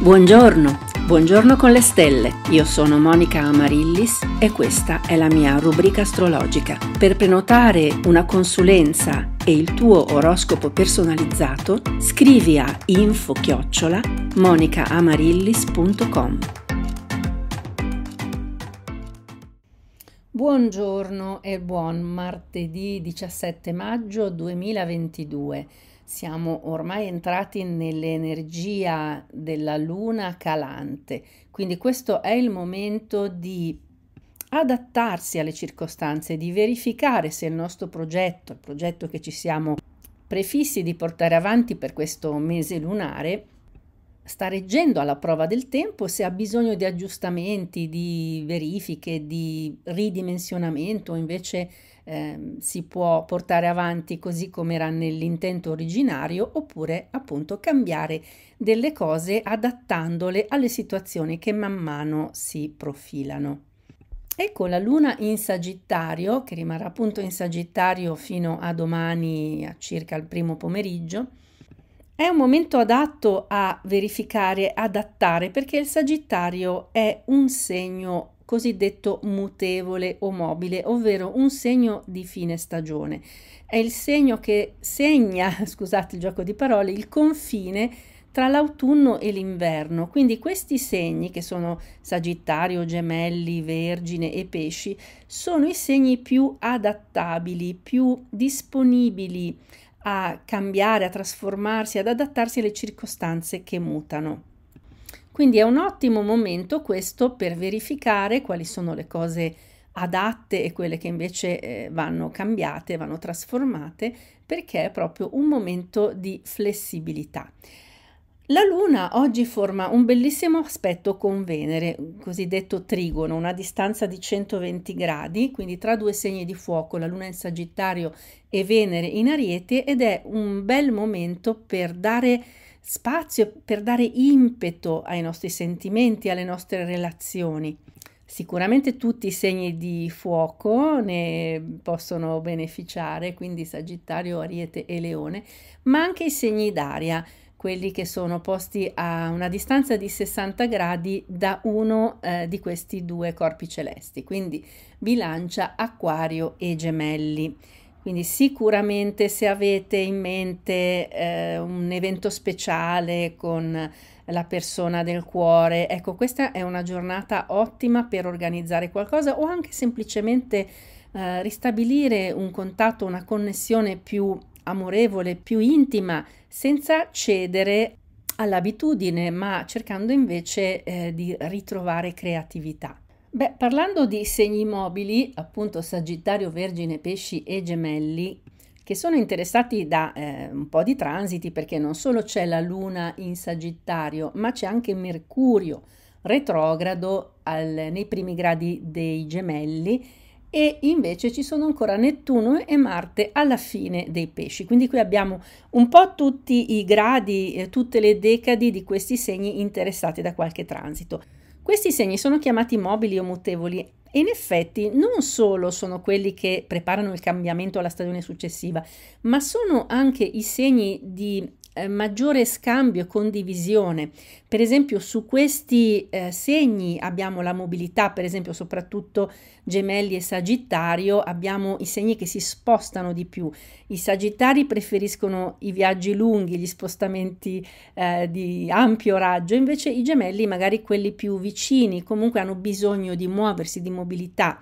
Buongiorno, buongiorno con le stelle. Io sono Monica Amarillis e questa è la mia rubrica astrologica. Per prenotare una consulenza e il tuo oroscopo personalizzato, scrivi a info-chiocciola monicaamarillis.com. Buongiorno e buon martedì 17 maggio 2022 siamo ormai entrati nell'energia della luna calante, quindi questo è il momento di adattarsi alle circostanze, di verificare se il nostro progetto, il progetto che ci siamo prefissi di portare avanti per questo mese lunare, sta reggendo alla prova del tempo, se ha bisogno di aggiustamenti, di verifiche, di ridimensionamento, invece eh, si può portare avanti così come era nell'intento originario oppure appunto cambiare delle cose adattandole alle situazioni che man mano si profilano. Ecco la luna in Sagittario, che rimarrà appunto in Sagittario fino a domani a circa il primo pomeriggio, è un momento adatto a verificare, adattare, perché il Sagittario è un segno cosiddetto mutevole o mobile, ovvero un segno di fine stagione. È il segno che segna, scusate il gioco di parole, il confine tra l'autunno e l'inverno. Quindi questi segni, che sono Sagittario, Gemelli, Vergine e Pesci, sono i segni più adattabili, più disponibili a cambiare, a trasformarsi, ad adattarsi alle circostanze che mutano. Quindi è un ottimo momento questo per verificare quali sono le cose adatte e quelle che invece eh, vanno cambiate, vanno trasformate, perché è proprio un momento di flessibilità. La Luna oggi forma un bellissimo aspetto con Venere, cosiddetto trigono, una distanza di 120 gradi, quindi tra due segni di fuoco, la Luna in Sagittario e Venere in Ariete, ed è un bel momento per dare spazio per dare impeto ai nostri sentimenti, alle nostre relazioni. Sicuramente tutti i segni di fuoco ne possono beneficiare, quindi Sagittario, Ariete e Leone, ma anche i segni d'aria, quelli che sono posti a una distanza di 60 gradi da uno eh, di questi due corpi celesti, quindi bilancia, acquario e gemelli. Quindi sicuramente se avete in mente eh, un evento speciale con la persona del cuore, ecco questa è una giornata ottima per organizzare qualcosa o anche semplicemente eh, ristabilire un contatto, una connessione più amorevole, più intima, senza cedere all'abitudine, ma cercando invece eh, di ritrovare creatività. Beh, parlando di segni mobili, appunto Sagittario, Vergine, Pesci e Gemelli, che sono interessati da eh, un po' di transiti perché non solo c'è la Luna in Sagittario, ma c'è anche Mercurio retrogrado al, nei primi gradi dei Gemelli e invece ci sono ancora Nettuno e Marte alla fine dei pesci. Quindi qui abbiamo un po' tutti i gradi, eh, tutte le decadi di questi segni interessati da qualche transito. Questi segni sono chiamati mobili o mutevoli e in effetti non solo sono quelli che preparano il cambiamento alla stagione successiva, ma sono anche i segni di eh, maggiore scambio e condivisione. Per esempio su questi eh, segni abbiamo la mobilità, per esempio soprattutto gemelli e sagittario, abbiamo i segni che si spostano di più. I sagittari preferiscono i viaggi lunghi, gli spostamenti eh, di ampio raggio, invece i gemelli magari quelli più vicini, comunque hanno bisogno di muoversi, di mobilità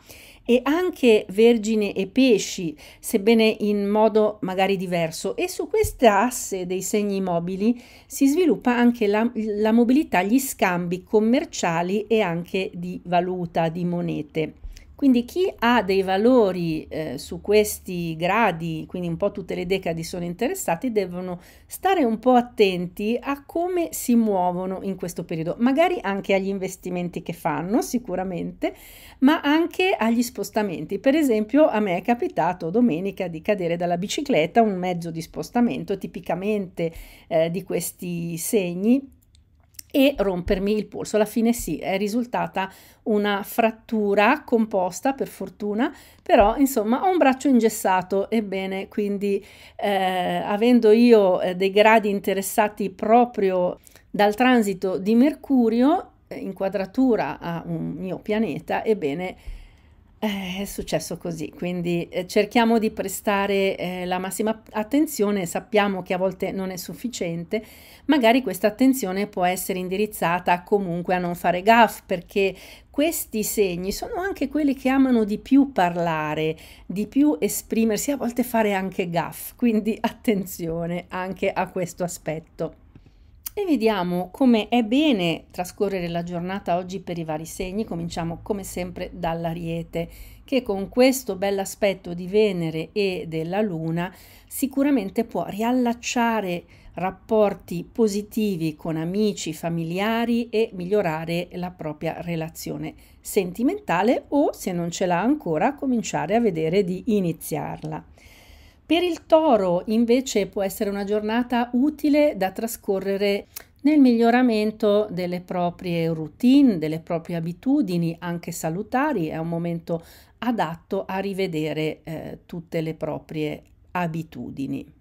e anche vergine e pesci, sebbene in modo magari diverso. E su questa asse dei segni mobili si sviluppa anche la, la mobilità, gli scambi commerciali e anche di valuta, di monete. Quindi chi ha dei valori eh, su questi gradi, quindi un po' tutte le decadi sono interessati, devono stare un po' attenti a come si muovono in questo periodo, magari anche agli investimenti che fanno sicuramente, ma anche agli spostamenti. Per esempio a me è capitato domenica di cadere dalla bicicletta, un mezzo di spostamento tipicamente eh, di questi segni e rompermi il polso. Alla fine sì, è risultata una frattura composta, per fortuna, però insomma ho un braccio ingessato, ebbene, quindi eh, avendo io eh, dei gradi interessati proprio dal transito di Mercurio, eh, inquadratura a un mio pianeta, ebbene eh, è successo così, quindi eh, cerchiamo di prestare eh, la massima attenzione, sappiamo che a volte non è sufficiente, magari questa attenzione può essere indirizzata comunque a non fare gaff perché questi segni sono anche quelli che amano di più parlare, di più esprimersi, a volte fare anche gaff, quindi attenzione anche a questo aspetto. E vediamo come è bene trascorrere la giornata oggi per i vari segni. Cominciamo come sempre dall'Ariete, che con questo bell'aspetto di Venere e della Luna sicuramente può riallacciare rapporti positivi con amici, familiari e migliorare la propria relazione sentimentale o, se non ce l'ha ancora, cominciare a vedere di iniziarla. Per il toro invece può essere una giornata utile da trascorrere nel miglioramento delle proprie routine, delle proprie abitudini, anche salutari, è un momento adatto a rivedere eh, tutte le proprie abitudini.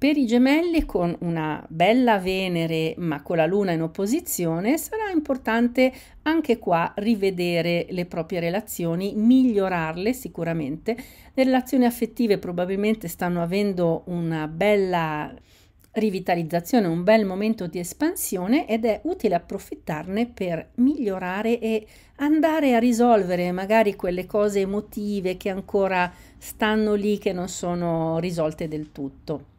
Per i gemelli con una bella Venere ma con la Luna in opposizione sarà importante anche qua rivedere le proprie relazioni, migliorarle sicuramente. Le relazioni affettive probabilmente stanno avendo una bella rivitalizzazione, un bel momento di espansione ed è utile approfittarne per migliorare e andare a risolvere magari quelle cose emotive che ancora stanno lì che non sono risolte del tutto.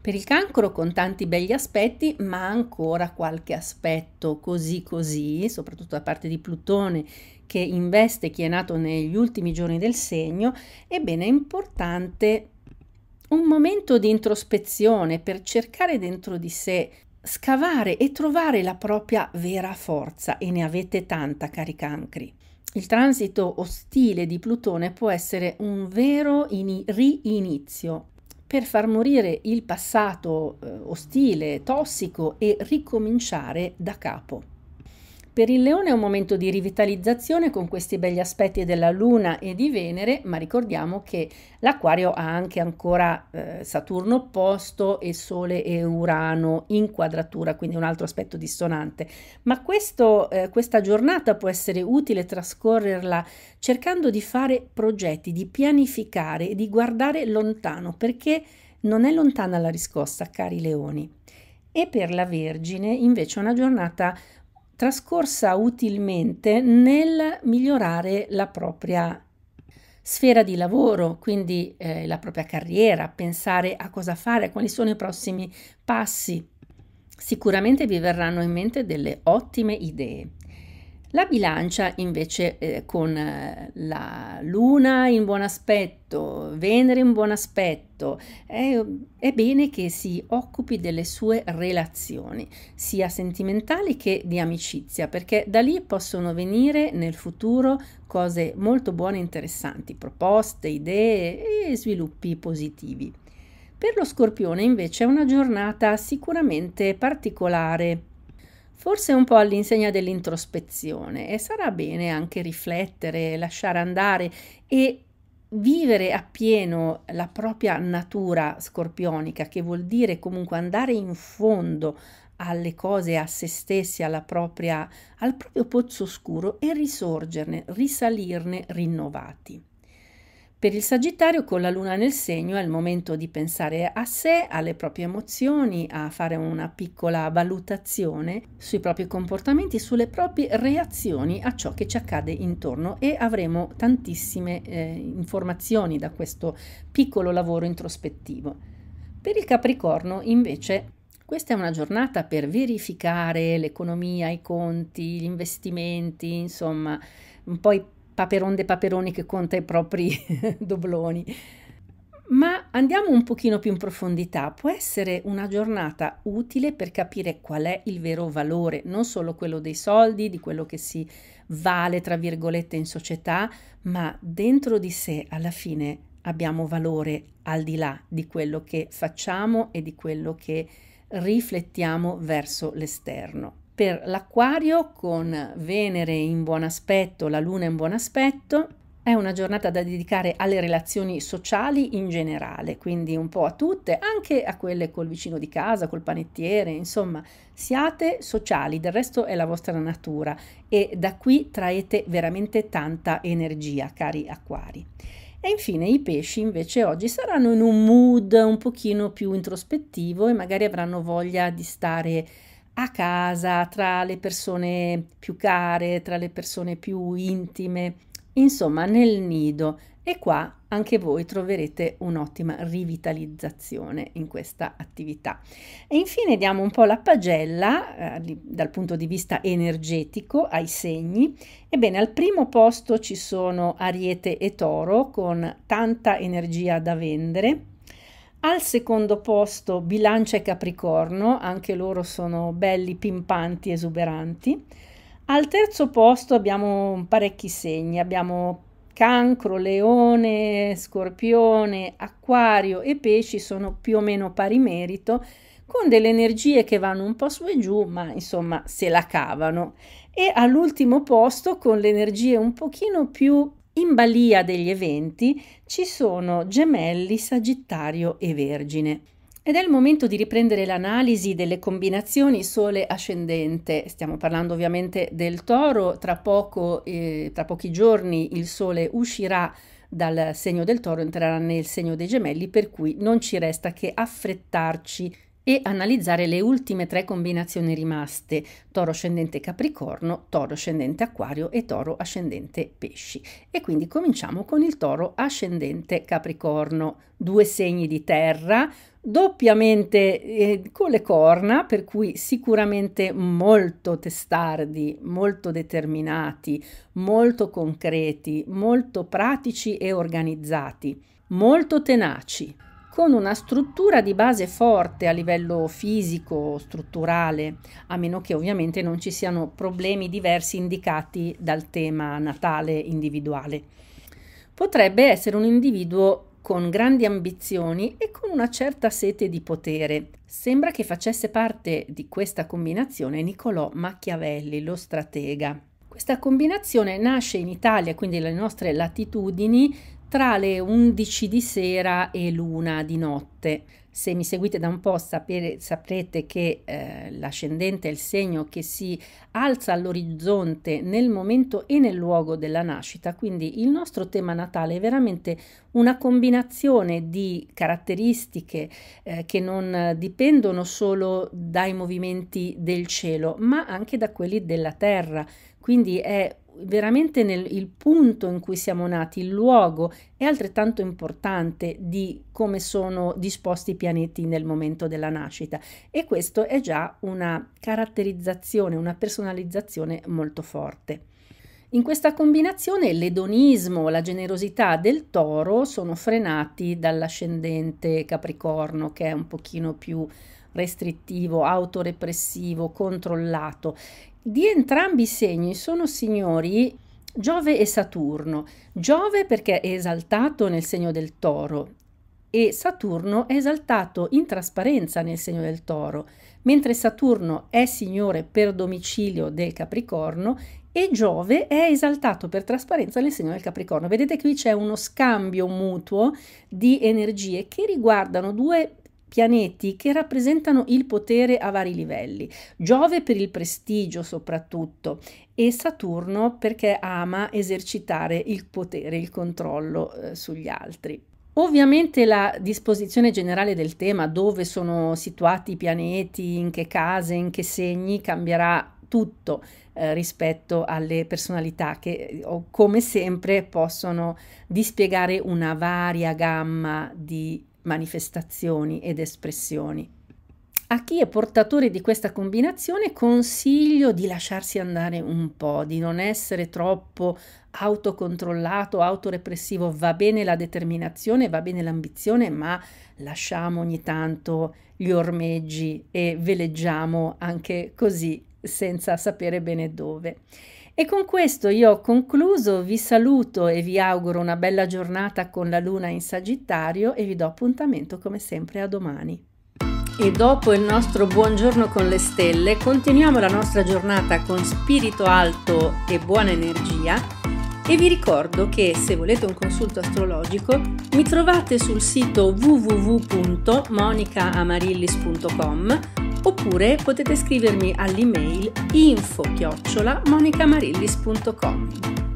Per il cancro con tanti belli aspetti, ma ancora qualche aspetto così così, soprattutto da parte di Plutone che investe chi è nato negli ultimi giorni del segno, ebbene è importante un momento di introspezione per cercare dentro di sé scavare e trovare la propria vera forza e ne avete tanta cari cancri. Il transito ostile di Plutone può essere un vero ini- riinizio, per far morire il passato eh, ostile, tossico e ricominciare da capo. Per il leone è un momento di rivitalizzazione con questi begli aspetti della luna e di Venere, ma ricordiamo che l'acquario ha anche ancora eh, Saturno opposto e Sole e Urano in quadratura, quindi un altro aspetto dissonante. Ma questo, eh, questa giornata può essere utile trascorrerla cercando di fare progetti, di pianificare e di guardare lontano, perché non è lontana la riscossa, cari leoni. E per la Vergine invece è una giornata trascorsa utilmente nel migliorare la propria sfera di lavoro, quindi eh, la propria carriera, pensare a cosa fare, quali sono i prossimi passi. Sicuramente vi verranno in mente delle ottime idee. La bilancia invece eh, con eh, la luna in buon aspetto, Venere in buon aspetto, è, è, bene che si occupi delle sue relazioni, sia sentimentali che di amicizia, perché da lì possono venire nel futuro cose molto buone e interessanti, proposte, idee e sviluppi positivi. Per lo scorpione invece è una giornata sicuramente particolare forse un po' all'insegna dell'introspezione e sarà bene anche riflettere, lasciare andare e vivere appieno la propria natura scorpionica, che vuol dire comunque andare in fondo alle cose, a se stessi, propria, al proprio pozzo scuro e risorgerne, risalirne rinnovati. Per il Sagittario con la luna nel segno è il momento di pensare a sé, alle proprie emozioni, a fare una piccola valutazione sui propri comportamenti, sulle proprie reazioni a ciò che ci accade intorno e avremo tantissime eh, informazioni da questo piccolo lavoro introspettivo. Per il Capricorno invece questa è una giornata per verificare l'economia, i conti, gli investimenti, insomma, un po' i Paperon de Paperoni che conta i propri dobloni. Ma andiamo un pochino più in profondità, può essere una giornata utile per capire qual è il vero valore, non solo quello dei soldi, di quello che si vale, tra virgolette, in società, ma dentro di sé alla fine abbiamo valore al di là di quello che facciamo e di quello che riflettiamo verso l'esterno per l'acquario con Venere in buon aspetto, la Luna in buon aspetto, è una giornata da dedicare alle relazioni sociali in generale, quindi un po' a tutte, anche a quelle col vicino di casa, col panettiere, insomma, siate sociali, del resto è la vostra natura e da qui traete veramente tanta energia, cari acquari. E infine i pesci invece oggi saranno in un mood un pochino più introspettivo e magari avranno voglia di stare a casa, tra le persone più care, tra le persone più intime, insomma nel nido. E qua anche voi troverete un'ottima rivitalizzazione in questa attività. E infine diamo un po' la pagella eh, dal punto di vista energetico ai segni. Ebbene, al primo posto ci sono Ariete e Toro con tanta energia da vendere al secondo posto Bilancia e Capricorno, anche loro sono belli, pimpanti, esuberanti. Al terzo posto abbiamo parecchi segni, abbiamo cancro, leone, scorpione, acquario e pesci sono più o meno pari merito, con delle energie che vanno un po' su e giù, ma insomma se la cavano. E all'ultimo posto con le energie un pochino più in balia degli eventi ci sono gemelli Sagittario e Vergine. Ed è il momento di riprendere l'analisi delle combinazioni Sole ascendente. Stiamo parlando ovviamente del Toro, tra, poco, eh, tra pochi giorni il Sole uscirà dal segno del Toro, entrerà nel segno dei Gemelli, per cui non ci resta che affrettarci e analizzare le ultime tre combinazioni rimaste, toro ascendente capricorno, toro ascendente acquario e toro ascendente pesci. E quindi cominciamo con il toro ascendente capricorno, due segni di terra, doppiamente eh, con le corna, per cui sicuramente molto testardi, molto determinati, molto concreti, molto pratici e organizzati, molto tenaci con una struttura di base forte a livello fisico, strutturale, a meno che ovviamente non ci siano problemi diversi indicati dal tema natale individuale. Potrebbe essere un individuo con grandi ambizioni e con una certa sete di potere. Sembra che facesse parte di questa combinazione Niccolò Machiavelli, lo stratega. Questa combinazione nasce in Italia, quindi le nostre latitudini, tra le 11 di sera e l'una di notte. Se mi seguite da un po' sapere, saprete che eh, l'ascendente è il segno che si alza all'orizzonte nel momento e nel luogo della nascita, quindi il nostro tema natale è veramente una combinazione di caratteristiche eh, che non dipendono solo dai movimenti del cielo, ma anche da quelli della terra, quindi è veramente nel, il punto in cui siamo nati, il luogo, è altrettanto importante di come sono disposti i pianeti nel momento della nascita e questo è già una caratterizzazione, una personalizzazione molto forte. In questa combinazione l'edonismo, la generosità del toro sono frenati dall'ascendente Capricorno che è un pochino più restrittivo, autorepressivo, controllato. Di entrambi i segni sono signori Giove e Saturno. Giove perché è esaltato nel segno del toro e Saturno è esaltato in trasparenza nel segno del toro, mentre Saturno è signore per domicilio del Capricorno e Giove è esaltato per trasparenza nel segno del Capricorno. Vedete qui c'è uno scambio mutuo di energie che riguardano due pianeti che rappresentano il potere a vari livelli. Giove per il prestigio soprattutto e Saturno perché ama esercitare il potere, il controllo eh, sugli altri. Ovviamente la disposizione generale del tema, dove sono situati i pianeti, in che case, in che segni, cambierà tutto eh, rispetto alle personalità che eh, come sempre possono dispiegare una varia gamma di manifestazioni ed espressioni. A chi è portatore di questa combinazione consiglio di lasciarsi andare un po', di non essere troppo autocontrollato, autorepressivo. Va bene la determinazione, va bene l'ambizione, ma lasciamo ogni tanto gli ormeggi e veleggiamo anche così senza sapere bene dove. E con questo io ho concluso, vi saluto e vi auguro una bella giornata con la luna in Sagittario e vi do appuntamento come sempre a domani. E dopo il nostro buongiorno con le stelle, continuiamo la nostra giornata con spirito alto e buona energia. E vi ricordo che se volete un consulto astrologico mi trovate sul sito www.monicaamarillis.com oppure potete scrivermi all'email info-monicamarillis.com.